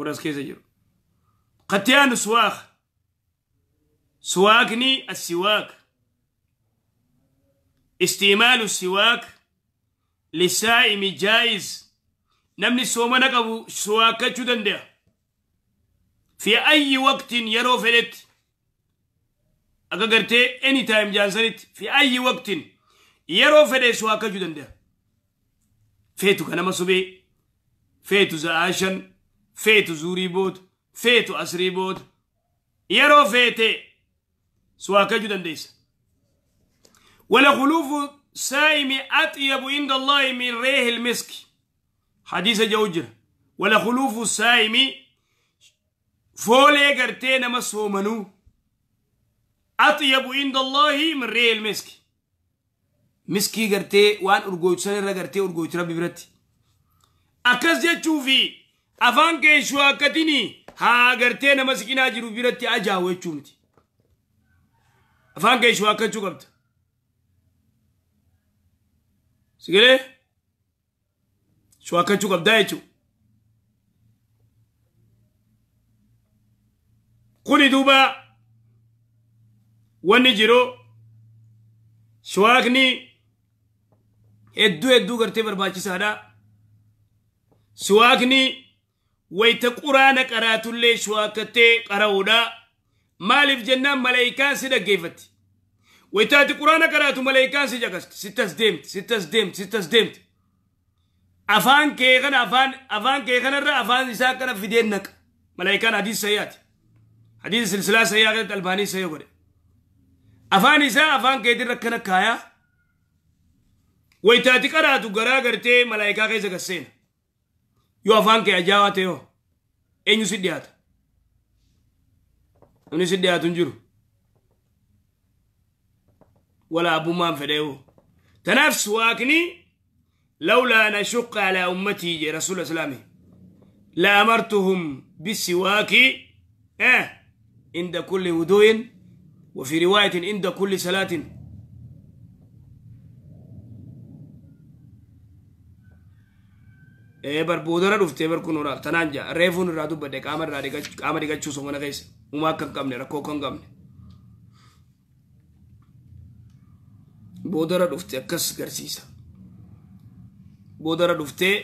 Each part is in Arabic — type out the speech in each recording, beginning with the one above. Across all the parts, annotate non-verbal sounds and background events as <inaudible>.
ورز كيف زيرو قتيان سواخ سواكني السواك استعمال السواك للسائم جائز نمني سوما نقبو سواكا جدن في أي وقت يرو فلت أكاكرتي أني تايم جانسانت في أي وقت يرو فلت سواكا جدن فيتو كان مصبي فيتو زعاشا feetu zuurii bootu feetu asrii bootu yeroo feete suwaakachuu dandeessa walkhuluufu saa'imi atyabu inda allahi min reehi lmiski hadiisa ja'u jira walkhuluufu saa'imi foolee gartee nama soomanuu atyabu inda allahi min reehi lmiski miskii gartee waan urgooytu san irra gartee urgooytu rabbi biratti akkas jechuu fi afaan kee shuwaakkatini haa agartee nama siqinaa jiru biratti ajaa'u jechuu miti afaan kee shuwaakkachuu qabda sigalee shuwaakkachuu qabdaa jechuu kuni duuba wanni jiroo shuwaakni hedduu hedduu gartee barbaachisaadha shuwaakni ويتقران قرات اللي شواكتي قرودا مالف جنة ملائكة سيدا قيفتي ويتاتي قران قرات ملائكة سيدا ستسدمت ستسدمت ستسدمت أفان كيغن أفان أفان كيغن الرا أفان إساء في دينك ملائكة حديث سيئات حديث سلسلة سيئة الباني سيئة أفان إساء أفان كيدر ركنا كايا ويتاتي قرات قرا قرتي ملائكة كيزا قسينا yo فانك يا جاواتيو اي e ñu sidiyata ñu sidiyata ولا ابو abu ma fede yo لولا أن أشق على أمتي يا رسول الله لأمرتهم بالسواك إيه عند كل هدوء وفي رواية عند كل صلاة barboodara dhuftee barkuun horaaf tanaan jaa reefuun irraa dubbadde qaama dhiqachuus mana keessa uumaa akka hin qabne rakkoo akka hin qabne. Boodara dhuftee akkas garsiisa. Boodara dhuftee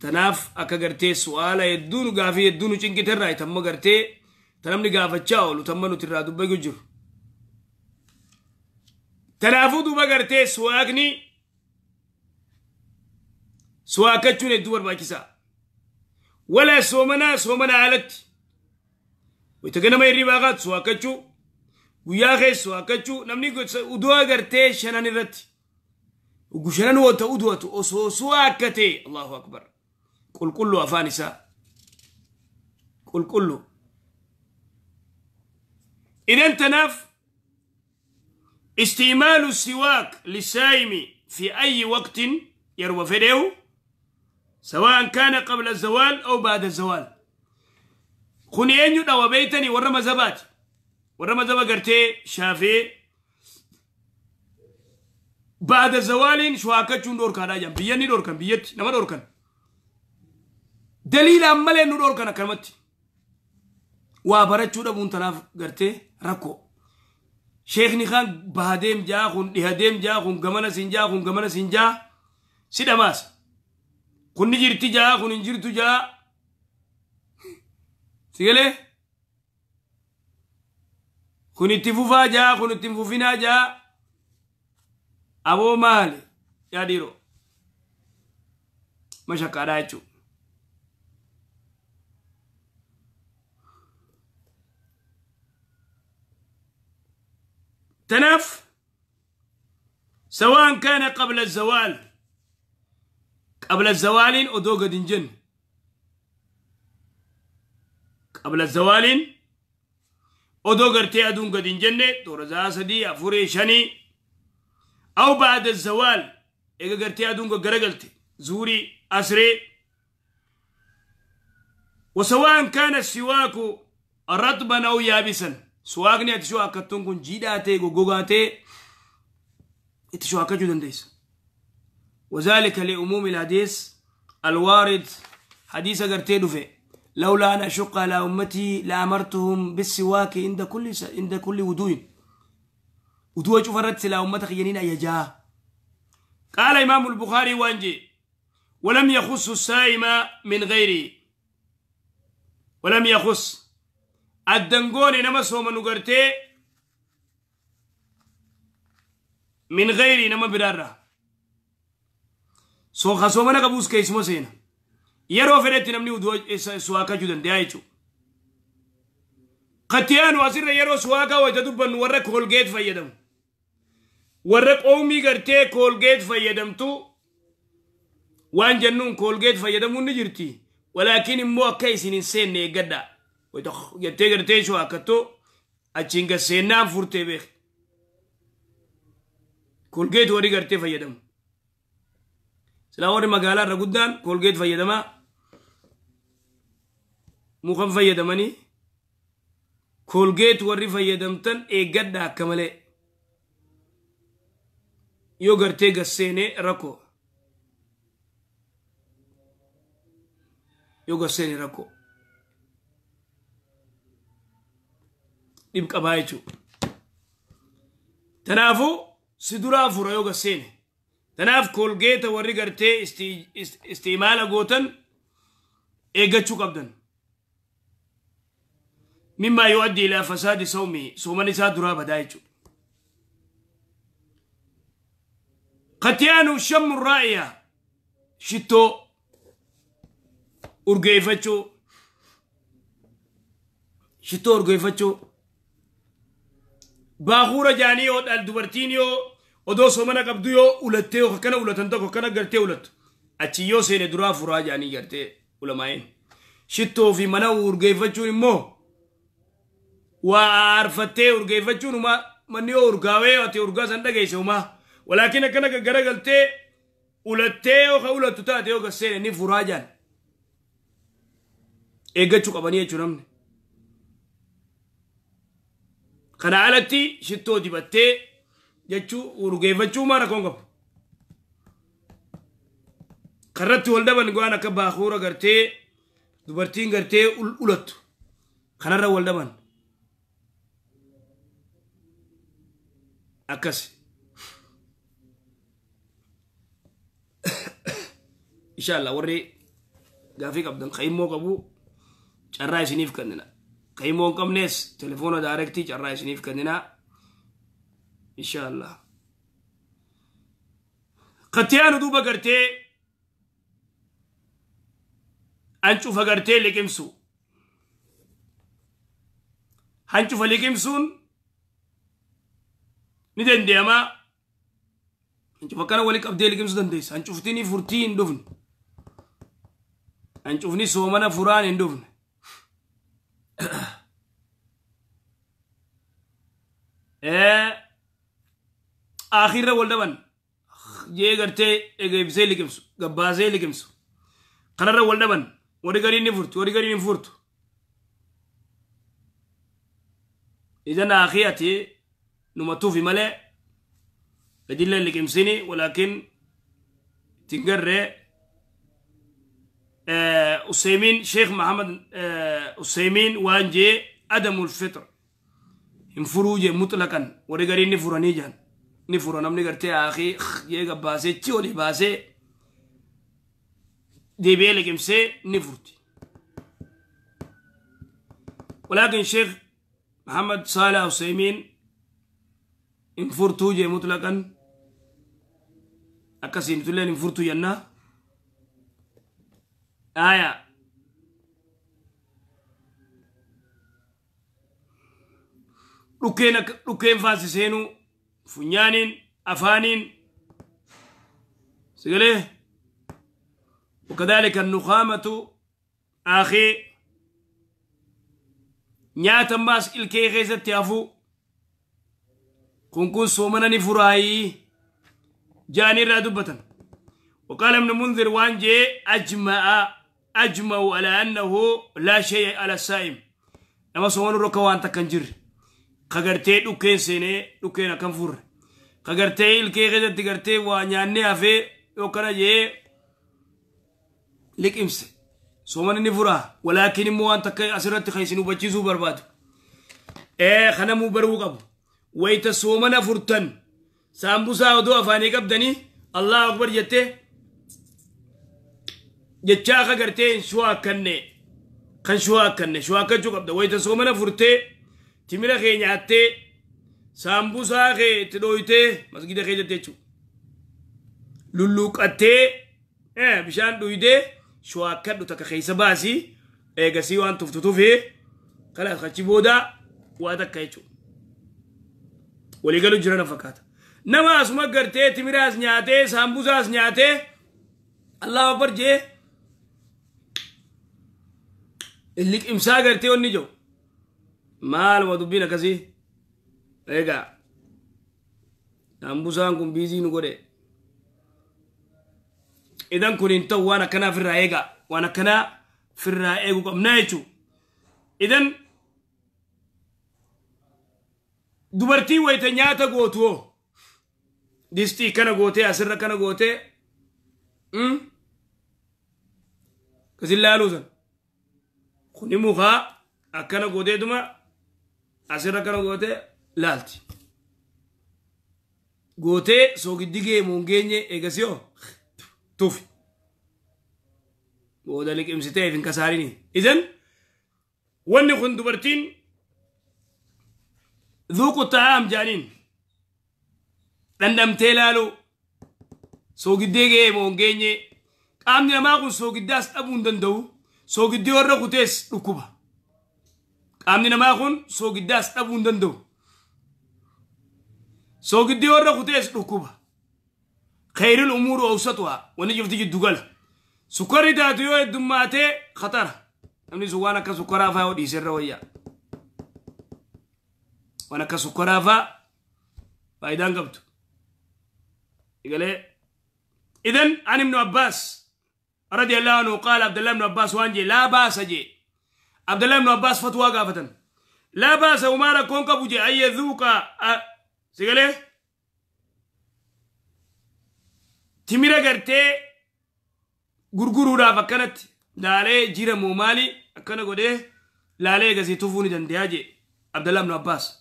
tanaaf akka gartee su'aala hedduun gaafii hedduun nu cinqiterraa tamma gartee tanamni gaafachaa oolu tamma nuti irraa dubbachuu jiru. Tanaafuu duuba gartee su'aaqni. سواكتشون الدور باكسا ولا سومنا سومنا علت ويتقنا ما يريب سوى سواكتشو وياخي سواكتشو نمني قد ادوا قرتي شنان رت وطا ادوى ادواتو اسو كتي الله أكبر قل كل أفانسا قل كل إذا تناف استعمال السواك للسائم في أي وقت يروى فيديو سواء كان قبل الزوال أو بعد الزوال خني أنيو دوا بيتني ورا مذهبات ورا مذهب قرتي شافي بعد الزوال شواكة چون دور كانا جام بياني دور كان بيت نما دور كان دليل أمال نو دور كان كلمتي وابرة چودا بون تناف قرتي ركو شيخ نخان بهديم جا خون دهديم جا خون غمنا سنجا خون غمنا سنجا سيدا ماسي kunni jirti jaa kun hin jirtu jaa sigale kun itti fufaa jaa kun itti fufinaa jaa aboo maali yaa dhiiroo mashakkaadhaa jechuu تنف سواء كان قبل الزوال قبل الزوال ودو قد انجن قبل الزوال ودو قرتي أدون قد انجن تورزا سدي أفوري شني أو بعد الزوال إيقا قرتي أدون قد قرقلت زوري أسري وسواء كان السواك رطبا أو يابسا سواقني أتشو أكتون كن جيداتي غوغاتي أتشو أكتو دنديس وذلك لأموم الحديث الوارد حديث غرتي فيه لولا ان اشق على امتي لامرتهم بالسواك عند كل س... عند كل وضوء وضوء فرت لامتك ينين ايجا قال امام البخاري وانجي ولم يخص السائم من غيره ولم يخص الدنقوني نمس هو من غيري نمس براره so kaso mana ka buske keessumaa seena yero fedhetti namni suwaakaa jiru dandeeyaa jechuudha. Kattiyaanu asirra yeroo suwaakaa wajja dubbannu warra koolgeet fayyadamu. Warra qoomii gartee koolgeet fayyadamtu waan jennuun koolgeet fayedam un jirti. walakin mo Walaakiin immoo akka isin hin seenne eeggadha. Jettee gartee suwaakattoo achiin gaseennaan furtee beektu. Koolgeet wari garte fayedam silaawarri irra guddaan koolgeet fayyadamaa mukan fayyadamanii koolgeet warri fayyadamtan eeggadha akka malee yoo gartee gasseene rakko yoo gasseene rakko dhib qabaa jechuu tanaafu si duraa fura yoo gasseene tanaaf kolgeeta warri gartee istimaala gootan eeggachuu qabdan mimmaa yoo addi ilaa fasaadi sawmi sooman isaa duraa badaa jechuudha katyaanu shammu raa'iya shittoo urgeeffachuu shittoo urgeeffachuu baakuura jaanii yoo dhal dubartiin yoo odoo somana qabdu yoo ulattee oka kana ulatan tokko kana gartee ulattu achi yoo seene duraa furaa jaanii gartee ulamaa'een shittoo fi mana urgeeffachuun immoo waa aarfattee urgeeffachuun umaa manni yoo urgaawee ati urgaa san dhageesse umaa walaakin akkana garagaltee ulattee oka ulattu taate oka seene ni furaa jaan eeggachuu qabanii jechuu namni kana alatti shittoo dibattee jechuu ya urgeeffachuu maal akkoon qabu. Karratti wal dhaban waan akka baakuura garte dubartiin garte ul ulat wal walda ban akas <coughs> inshallah gaafii gafi qaymoo khaymo kabu charra sinif kanina khaymo kamnes telefono directi charra sinif kanina inshallah katyaanu duuba gartee hancufa gartee liqimsu hancufa liqimsuun ni dandeema hancufa kana wali qabdee liqimsu dandeessa hancuftini furtii hin dhufne hancufni soomana furaan hin dhufne ee آخر آخرة والدبن جي قرتي إيجيبسي لكمسو قباسي لكمسو قرر رول دبان والدبن ورقاري نفرت ورقاري نفرت إذن أخياتي نمتو في ملأ بدل اللي كمسيني ولكن تنقر أسيمين شيخ محمد أسيمين وانجي أدم الفطر انفروجي مطلقا ورقاري نفراني جان ni furo namni gartee aakii yeega baasee chi oli baasee deebi'ee liqimsee ولكن شيخ محمد صالح عثيمين إن جي مطلقا أكسين تلين إن فرتو جنة آية ركين ركين فاسسينو funyaaniin أفانين سيقولي وكذلك النخامة أخي نياتا ماس إلكي غيزة تيافو كنكون سومنا فراي جاني رادبة وقال ابن منذر وانجي أجمع أجمع على أنه لا شيء على السائم أما سومنا ركوان تكنجر kagartee dhukkeen seenee dhukkeen akkan furre kagartee ilkee keessatti gartee waa nyaannee hafee yookana jee liqimse soomani ni furaa walaakin immoo waan takka asirratti kaysin hubachiisuu barbaadu ee kanamuu baruu qabu wayta soomana furtan saambusaa odoo afaanii qabdanii allah akbar jette jechaa kagartee shuwaa akkanne kan shuwaa akkanne shuwaa akkachuu qabda wayta soomana furtee timira ke te kee nyaattee saambusaa kee itti dhooytee masgida kee jette jechuudha. Lulluuqattee bishaan dhuyitee shuwaakkadhu takka keessa baasii eegasii waan tuftutufi kalaas achi boodaa waa takka jechuudha. Waliigaluu jiran fakkaata. Nama asuma gartee timiraas nyaatee as nyate Allah je jee imsa garte onni jo maaluma dubbiin kasi eegaa hambusaan kun biizii nu godhe idan kun hin ta'u waan akkanaa firraa eegaa waan akkanaa firraa egu qabnaa jechuu idan dubartii wayta nyaata gootuo distii kana gootee asirra kana gootee hmm? kasin laaluusan kuni mukaa akkana gooteetuma asirra gara gootee laalti. Gootee soogiddi geemu hin geenye eegas yoo tufi. Booda liqimsiteef hin kasaarini. Isin wanni kun dubartiin dhuuqu taa'am jaaniin dhandhamtee laalu soogiddee geemu hin geenye qaamni namaa kun soogiddaas dhabuu hin danda'u soogiddee warra kutees dhukkuba. amni namaa kun So dhabuu hin danda'u. Soogiddii So kutees dhukkuba. Khayril umuuru oofsatuha umur jirti jiddu gala. Sukkarri taatu yoo heddummaatee khatara. Namni sun waan akka sukkaraa fa'aa yoo dhiiserra wayyaa. Waan akka sukara fa faidan qabdu. Egalee. Idan an ibnu Abbaas radiyallahu anhu qaala Abdallah ibnu Abbaas waan jee laa عبد الله بن عباس فتوى قافة لا بأس وما كون كبوجي أن يذوق أ... سيقلي تميرا غرتي غرغرو دا فكنت دالي جيرا مومالي أكنا قدي لالي غزي توفوني دياجي عبد الله بن عباس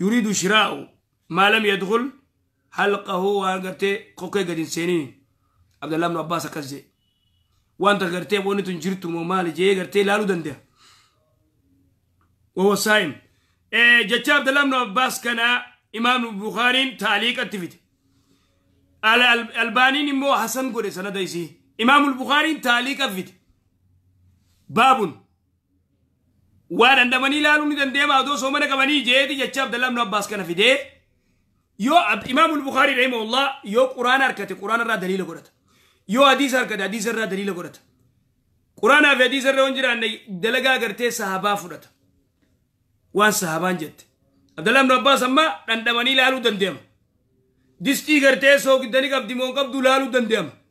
يريد شراءه ما لم يدخل حلقه وغرتي كوكي غدين سيني عبد الله بن عباس كزي وانت غرتي بوني تنجرتو مو مالي جي غرتي لالو دندي وهو سايم إيه جاتش عبد الله بن عباس كان امام البخاري تعليق التفيت على الباني نمو حسن قولي سنة دايسي امام البخاري تعليق التفيت باب وان دماني لالو ندندي ما دو سومنا كماني جي جاتش عبد الله بن عباس كان في دي يو عبد امام البخاري رحمه الله يو قرآن اركتي قرآن را دليل قرآن yo hadis da hadis arra dalila godhata quraanaa fi hadis irra waan jiraanne dalagaa gartee sahaba fudhata wan sahabaan jette abdallaan ibn abbas amma dhandhamanii ilaaluu dandeema distii gartee soogiddanii qabdi moo qabdu lalu dandeema